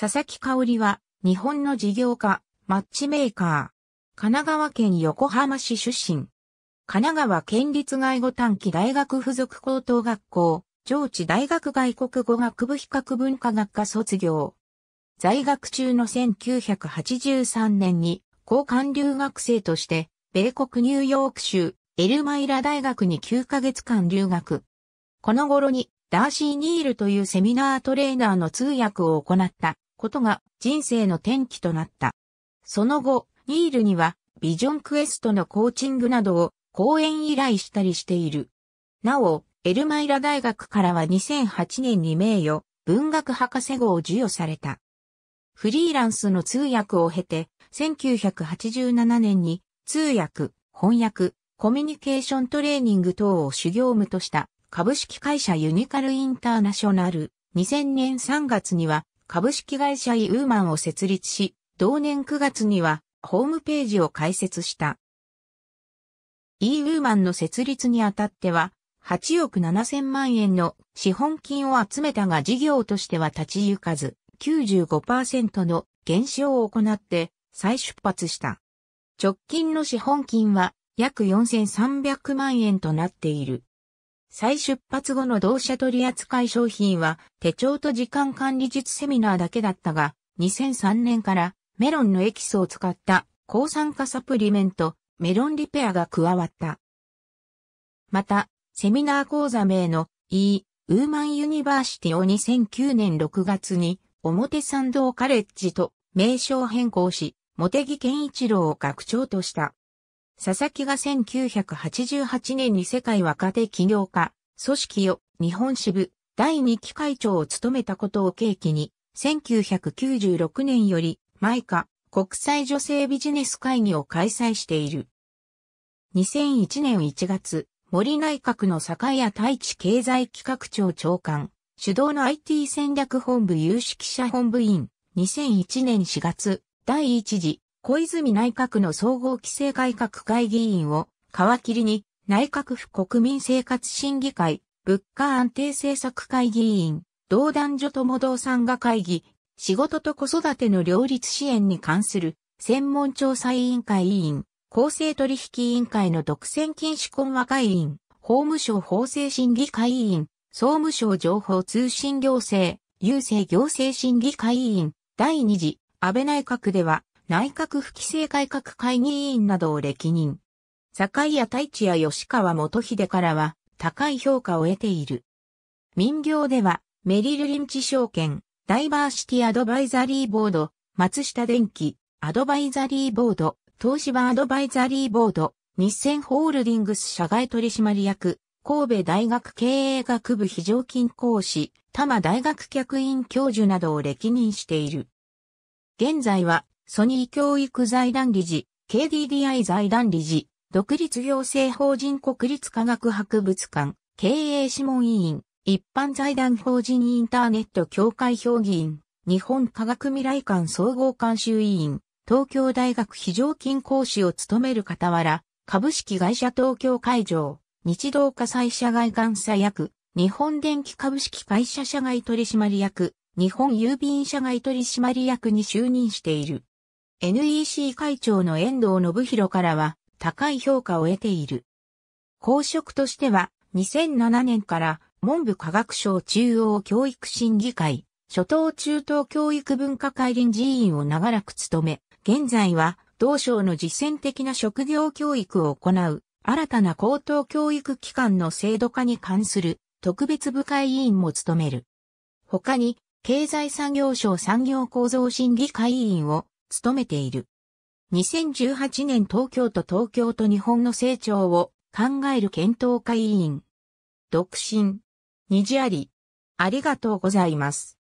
佐々木香織は、日本の事業家、マッチメーカー。神奈川県横浜市出身。神奈川県立外語短期大学附属高等学校、上智大学外国語学部比較文化学科卒業。在学中の1983年に、交換留学生として、米国ニューヨーク州、エルマイラ大学に9ヶ月間留学。この頃に、ダーシー・ニールというセミナートレーナーの通訳を行ったことが人生の転機となった。その後、ニールにはビジョンクエストのコーチングなどを講演依頼したりしている。なお、エルマイラ大学からは2008年に名誉文学博士号を授与された。フリーランスの通訳を経て、1987年に通訳、翻訳、コミュニケーショントレーニング等を主業務とした株式会社ユニカルインターナショナル。2000年3月には株式会社イウーマンを設立し、同年9月にはホームページを開設した。イウーマンの設立にあたっては、8億7 0万円の資本金を集めたが事業としては立ち行かず、95%の減少を行って再出発した。直近の資本金は約4300万円となっている。再出発後の同社取扱い商品は手帳と時間管理術セミナーだけだったが、2003年からメロンのエキスを使った抗酸化サプリメント、メロンリペアが加わった。また、セミナー講座名の E、ウーマンユニバーシティを2009年6月に表参道カレッジと名称変更し、茂木健一郎を学長とした。佐々木が1988年に世界若手起業家、組織を日本支部第2期会長を務めたことを契機に、1996年より、マイカ国際女性ビジネス会議を開催している。2001年1月、森内閣の坂谷太一経済企画庁長官、主導の IT 戦略本部有識者本部員、2001年4月、第1次小泉内閣の総合規制改革会議員を皮切りに内閣府国民生活審議会、物価安定政策会議員、同団所友同参が会議、仕事と子育ての両立支援に関する専門調査委員会委員、公正取引委員会の独占禁止懇和会員、法務省法制審議会委員、総務省情報通信行政、郵政行政審議会委員、第2次安倍内閣では内閣府規制改革会議委員などを歴任。坂井谷太一や吉川元秀からは高い評価を得ている。民業ではメリルリンチ証券、ダイバーシティアドバイザリーボード、松下電機、アドバイザリーボード、東芝アドバイザリーボード、日清ホールディングス社外取締役、神戸大学経営学部非常勤講師、多摩大学客員教授などを歴任している。現在はソニー教育財団理事、KDDI 財団理事、独立行政法人国立科学博物館、経営諮問委員、一般財団法人インターネット協会評議員、日本科学未来館総合監修委員、東京大学非常勤講師を務める傍ら、株式会社東京会場、日動火災社外監査役、日本電気株式会社社外取締役、日本郵便社外取締役に就任している。NEC 会長の遠藤信弘からは高い評価を得ている。公職としては2007年から文部科学省中央教育審議会、初等中等教育文化会臨時委員を長らく務め、現在は同省の実践的な職業教育を行う新たな高等教育機関の制度化に関する特別部会委員も務める。他に、経済産業省産業構造審議会委員を務めている。2018年東京都東京都日本の成長を考える検討会委員。独身。にじあり。ありがとうございます。